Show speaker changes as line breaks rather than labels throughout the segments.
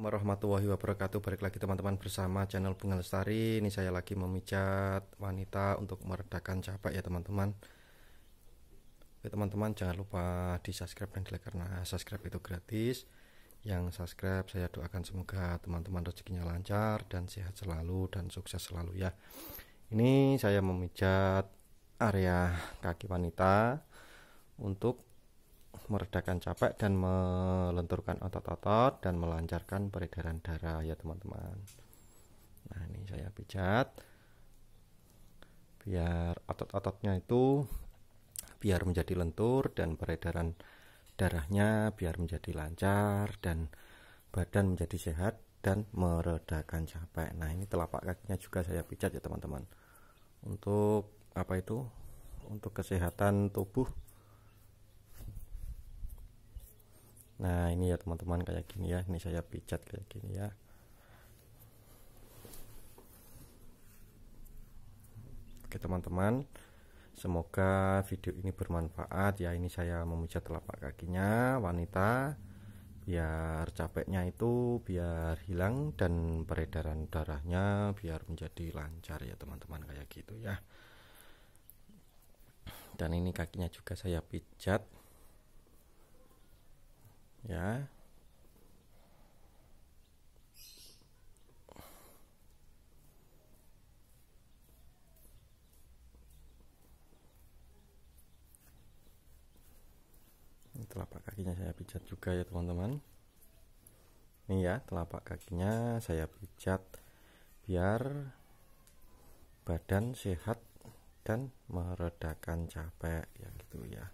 warahmatullahi wabarakatuh Balik lagi teman-teman bersama channel Bunga Lestari Ini saya lagi memijat wanita untuk meredakan capek ya teman-teman Oke teman-teman jangan lupa di subscribe dan di like Karena subscribe itu gratis Yang subscribe saya doakan semoga teman-teman rezekinya lancar Dan sehat selalu dan sukses selalu ya Ini saya memijat area kaki wanita Untuk meredakan capek dan melenturkan otot-otot dan melancarkan peredaran darah ya teman-teman. Nah ini saya pijat biar otot-ototnya itu biar menjadi lentur dan peredaran darahnya biar menjadi lancar dan badan menjadi sehat dan meredakan capek. Nah ini telapak kakinya juga saya pijat ya teman-teman untuk apa itu untuk kesehatan tubuh Nah ini ya teman-teman kayak gini ya Ini saya pijat kayak gini ya Oke teman-teman Semoga video ini bermanfaat ya Ini saya memijat telapak kakinya wanita Biar capeknya itu biar hilang Dan peredaran darahnya biar menjadi lancar ya teman-teman Kayak gitu ya Dan ini kakinya juga saya pijat ya Ini telapak kakinya saya pijat juga ya teman-teman ini ya telapak kakinya saya pijat biar badan sehat dan meredakan capek ya gitu ya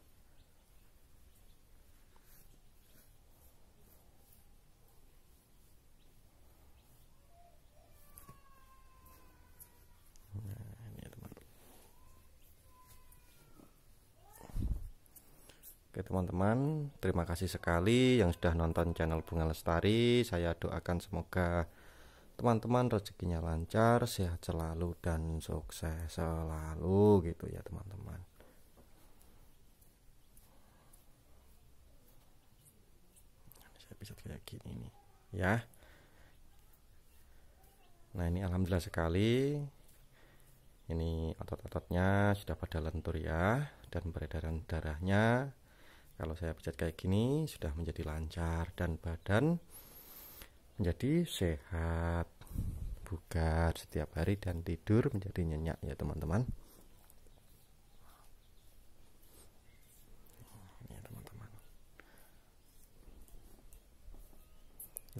Oke teman-teman, terima kasih sekali yang sudah nonton channel Bunga Lestari. Saya doakan semoga teman-teman rezekinya lancar, sehat selalu dan sukses selalu gitu ya teman-teman. Saya bisa kayak gini nih, ya. Nah ini alhamdulillah sekali ini otot-ototnya sudah pada lentur ya dan peredaran darahnya kalau saya pijat kayak gini sudah menjadi lancar dan badan menjadi sehat, bugar setiap hari dan tidur menjadi nyenyak ya teman-teman. Ya teman-teman.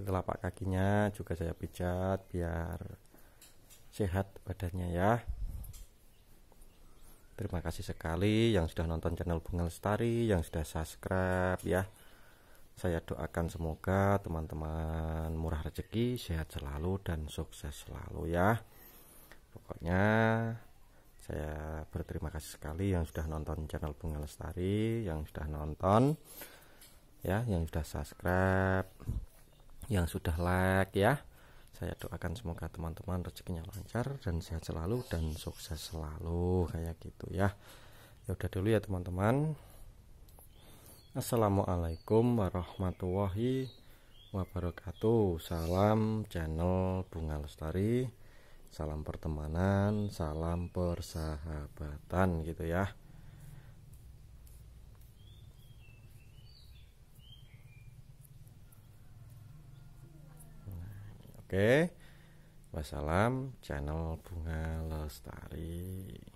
Telapak kakinya juga saya pijat biar sehat badannya ya. Terima kasih sekali yang sudah nonton channel Bunga Lestari, yang sudah subscribe ya. Saya doakan semoga teman-teman murah rezeki, sehat selalu dan sukses selalu ya. Pokoknya saya berterima kasih sekali yang sudah nonton channel Bunga Lestari, yang sudah nonton ya, yang sudah subscribe, yang sudah like ya saya doakan semoga teman-teman rezekinya lancar dan sehat selalu dan sukses selalu kayak gitu ya ya udah dulu ya teman-teman Assalamualaikum warahmatullahi wabarakatuh salam channel Bunga Lestari salam pertemanan salam persahabatan gitu ya Oke. Wassalam channel Bunga Lestari.